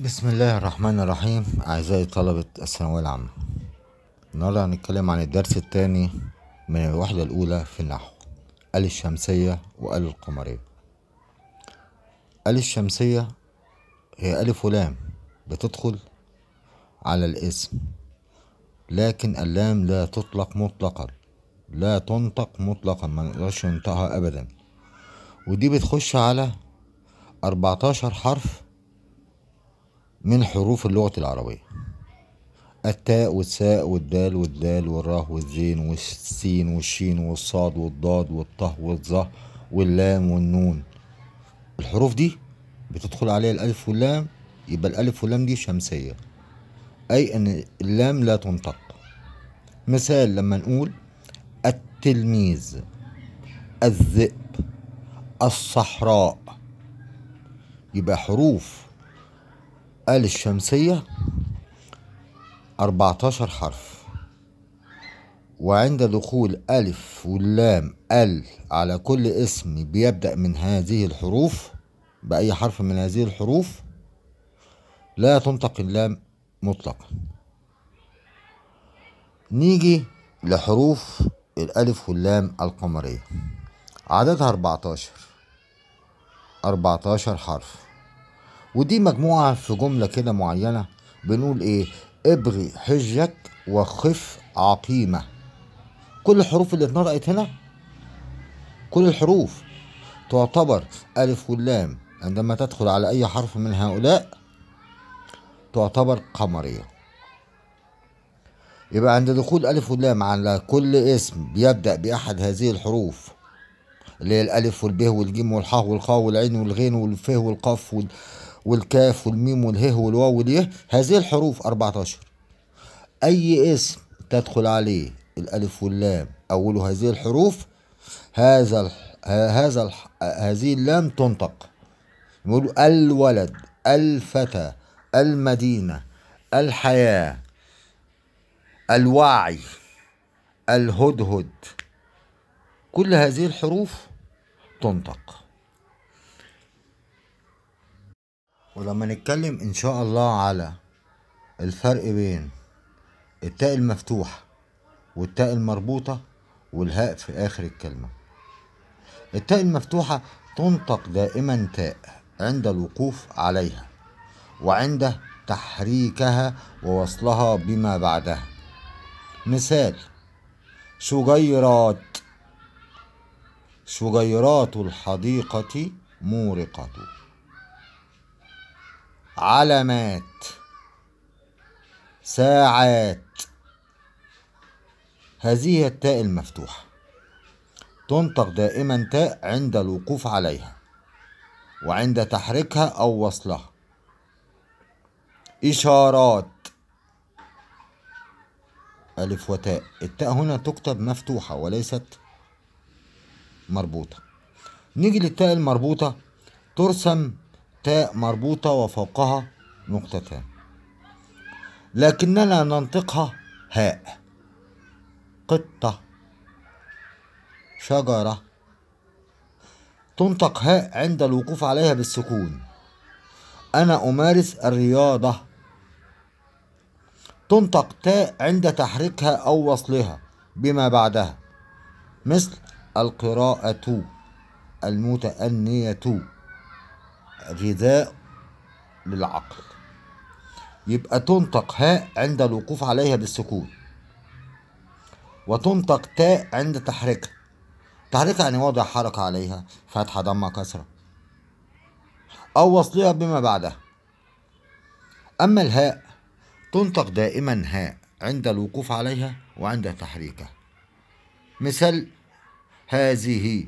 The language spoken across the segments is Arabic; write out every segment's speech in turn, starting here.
بسم الله الرحمن الرحيم أعزائي طلبة الثانوية العامة النهاردة هنتكلم عن الدرس الثاني من الوحدة الأولى في النحو ال الشمسية وال القمرية ال الشمسية هي ألف ولام بتدخل على الاسم لكن اللام لا تطلق مطلقا لا تنطق مطلقا ما نقدرش ننطقها أبدا ودي بتخش على أربعتاشر حرف من حروف اللغة العربية التاء والساء والدال والدال والراه والزين والسين والشين والصاد والضاد والطه والظه واللام والنون الحروف دي بتدخل عليها الألف واللام يبقى الألف واللام دي شمسية أي أن اللام لا تنطق مثال لما نقول التلميذ الذئب الصحراء يبقى حروف آل الشمسية أربعتاشر حرف وعند دخول ألف واللام أل على كل اسم بيبدأ من هذه الحروف بأي حرف من هذه الحروف لا تنطق اللام مطلقا نيجي لحروف الألف واللام القمرية عددها 14 14 حرف ودي مجموعة في جملة كده معينة بنقول ايه ابغي حجك وخف عقيمة كل الحروف اللي اتنرأت هنا كل الحروف تعتبر ألف واللام عندما تدخل على أي حرف من هؤلاء تعتبر قمرية يبقى عند دخول ألف واللام على كل اسم بيبدأ بأحد هذه الحروف اللي هي الألف والب والجيم والحاء والخاء والعين والغين والف والقاف وال... والكاف والميم والهاء والواو والياء هذه الحروف 14 أي اسم تدخل عليه الألف واللام اوله هذه الحروف هذا هذا هذه اللام تنطق نقول الولد الفتى المدينة الحياة الوعي الهدهد كل هذه الحروف تنطق ولما نتكلم ان شاء الله على الفرق بين التاء المفتوحة والتاء المربوطة والهاء في اخر الكلمة التاء المفتوحة تنطق دائما تاء عند الوقوف عليها وعند تحريكها ووصلها بما بعدها مثال شجيرات شجيرات الحديقة مورقة علامات ساعات هذه التاء المفتوحة تنطق دائما تاء عند الوقوف عليها وعند تحريكها أو وصلها إشارات ألف وتاء التاء هنا تكتب مفتوحة وليست مربوطة نيجي للتاء المربوطة ترسم تاء مربوطة وفوقها نقطتان لكننا ننطقها هاء قطة شجرة تنطق هاء عند الوقوف عليها بالسكون أنا أمارس الرياضة تنطق تاء عند تحريكها أو وصلها بما بعدها مثل القراءة المتأنية غذاء للعقل يبقى تنطق هاء عند الوقوف عليها بالسكون وتنطق تاء عند تحريكها تحريكها يعني وضع حركة عليها فتحة ضمة كسرة أو وصلها بما بعدها أما الهاء تنطق دائما هاء عند الوقوف عليها وعند تحريكها مثل هذه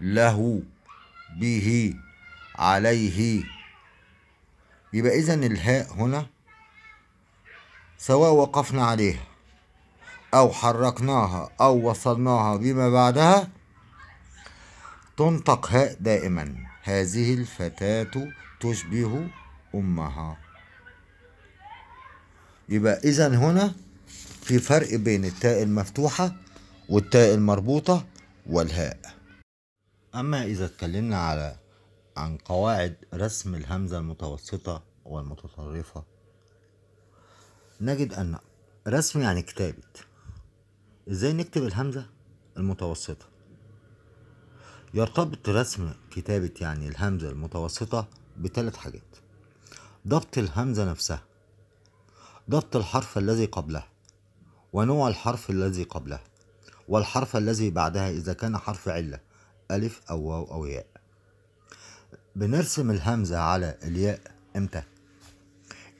له به عليه يبقى إذا الهاء هنا سواء وقفنا عليها أو حركناها أو وصلناها بما بعدها تنطق هاء دائما هذه الفتاة تشبه أمها يبقى إذا هنا في فرق بين التاء المفتوحة والتاء المربوطة والهاء أما إذا اتكلمنا على عن قواعد رسم الهمزة المتوسطة والمتطرفة نجد أن رسم يعني كتابة إزاي نكتب الهمزة المتوسطة يرتبط رسم كتابة يعني الهمزة المتوسطة بثلاث حاجات ضبط الهمزة نفسها ضبط الحرف الذي قبلها ونوع الحرف الذي قبلها والحرف الذي بعدها إذا كان حرف علة ألف أو واو أو ياء بنرسم الهمزة على الياء امتى؟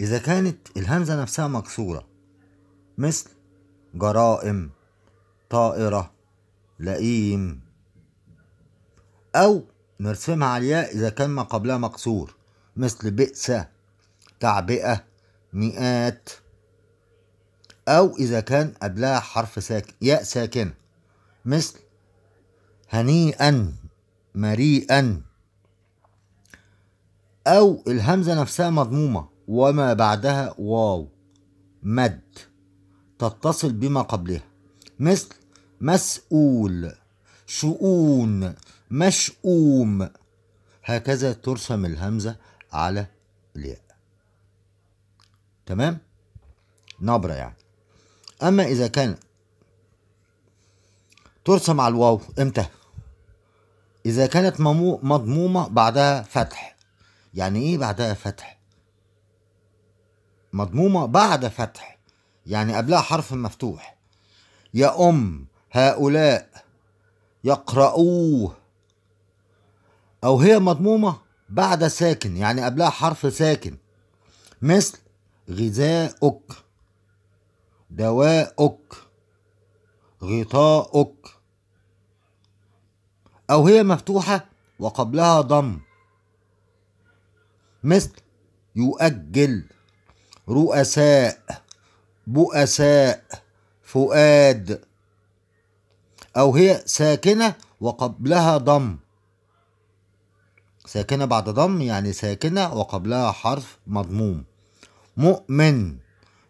إذا كانت الهمزة نفسها مكسورة مثل جرائم طائرة لئيم أو نرسمها على الياء إذا كان ما قبلها مكسور مثل بئس تعبئة مئات أو إذا كان قبلها حرف ساكن ياء ساكنة مثل هنيئا مريئا أو الهمزة نفسها مضمومة وما بعدها واو مد تتصل بما قبلها مثل مسؤول شؤون مشؤوم هكذا ترسم الهمزة على الياء تمام نبرة يعني أما إذا كانت ترسم على الواو إمتى إذا كانت مضمومة بعدها فتح يعني ايه بعدها فتح مضمومة بعد فتح يعني قبلها حرف مفتوح يا أم هؤلاء يقرؤوه أو هي مضمومة بعد ساكن يعني قبلها حرف ساكن مثل غذاؤك دواؤك غطاءك أو هي مفتوحة وقبلها ضم مثل يؤجل رؤساء بؤساء فؤاد أو هي ساكنة وقبلها ضم ساكنة بعد ضم يعني ساكنة وقبلها حرف مضموم مؤمن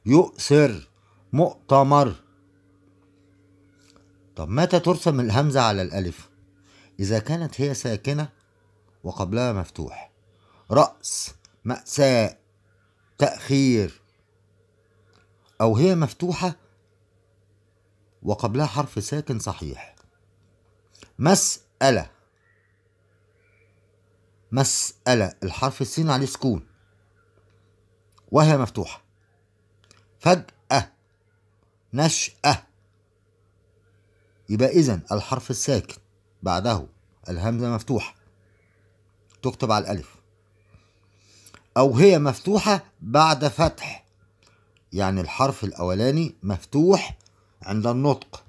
يؤثر مؤتمر طب متى ترسم الهمزة على الألف؟ إذا كانت هي ساكنة وقبلها مفتوح رأس مأساة تأخير أو هي مفتوحة وقبلها حرف ساكن صحيح مسألة مسألة الحرف السين عليه سكون وهي مفتوحة فجأة نشأة يبقى إذا الحرف الساكن بعده الهمزة مفتوحة تكتب على الألف أو هي مفتوحة بعد فتح يعني الحرف الأولاني مفتوح عند النطق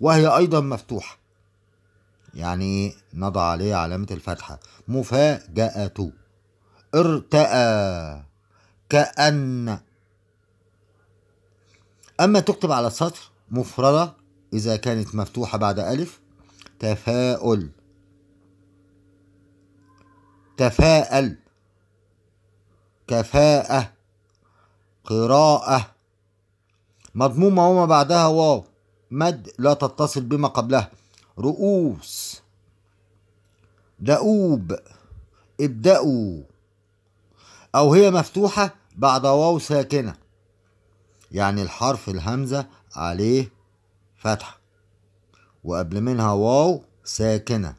وهي أيضا مفتوحة يعني نضع عليه علامة الفتحة مفاجأة ارتأى كأن أما تكتب على السطر مفردة إذا كانت مفتوحة بعد ألف تفاؤل تفاءل كفاءة قراءة مضمومة وما بعدها واو مد لا تتصل بما قبلها رؤوس دؤوب ابدأوا أو هي مفتوحة بعد واو ساكنة يعني الحرف الهمزة عليه فتحة وقبل منها واو ساكنة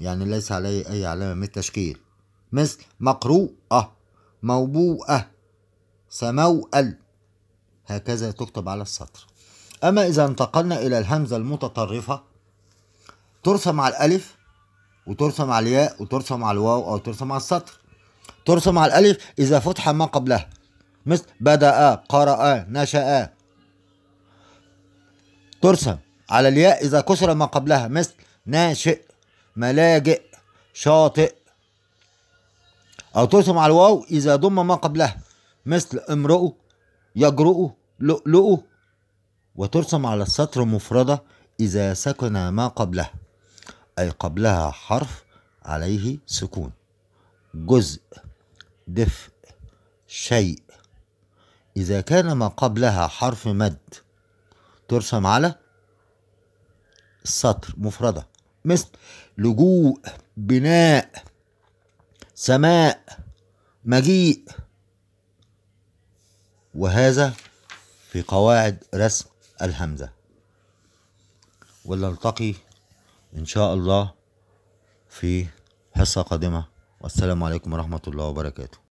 يعني ليس عليه أي علامة من التشكيل مثل مقروءة موبوءة سموأل هكذا تكتب على السطر أما إذا انتقلنا إلى الهمزة المتطرفة ترسم على الألف وترسم على الياء وترسم على الواو أو ترسم على السطر ترسم على الألف إذا فتح ما قبلها مثل بدأ قرأ نشأ ترسم على الياء إذا كسر ما قبلها مثل ناشئ ملاجئ شاطئ أو ترسم على الواو إذا ضم ما قبلها مثل امرؤه يجرؤه لؤلؤه وترسم على السطر مفردة إذا سكن ما قبلها أي قبلها حرف عليه سكون جزء دفء شيء إذا كان ما قبلها حرف مد ترسم على السطر مفردة مثل لجوء بناء سماء مجيء وهذا في قواعد رسم الهمزة ولنلتقي إن شاء الله في حصة قادمة والسلام عليكم ورحمة الله وبركاته